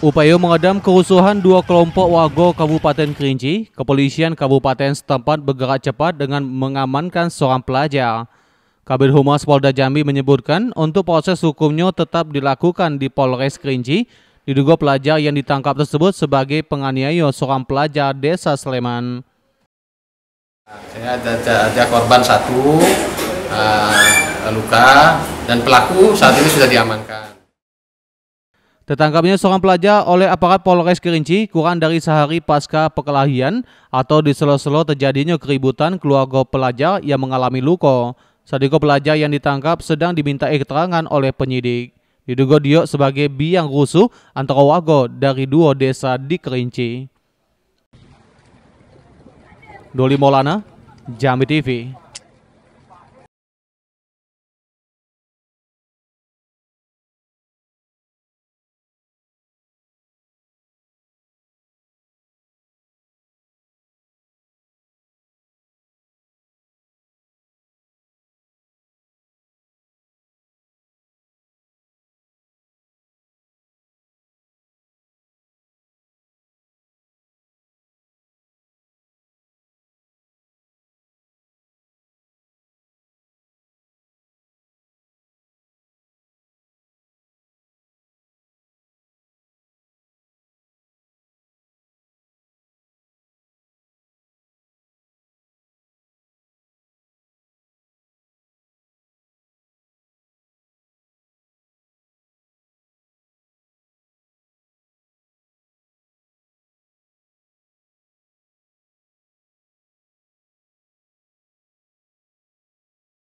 Upaya mengadam kerusuhan dua kelompok wago Kabupaten Kerinci, kepolisian Kabupaten setempat bergerak cepat dengan mengamankan seorang pelajar. Kabir Humas Polda Jambi menyebutkan untuk proses hukumnya tetap dilakukan di Polres Kerinci. Diduga pelajar yang ditangkap tersebut sebagai penganiaya seorang pelajar desa Sleman. Saya ada, ada, ada korban satu uh, luka dan pelaku saat ini sudah diamankan. Tertangkapnya seorang pelajar oleh aparat Polres Kerinci kurang dari sehari pasca perkelahian atau di selo-selo terjadinya keributan keluarga pelajar yang mengalami luka. Sadiko pelajar yang ditangkap sedang diminta keterangan oleh penyidik. Diduga Dio sebagai biang rusuh antara warga dari dua desa di Kerinci. Doli Molana, Jambi TV.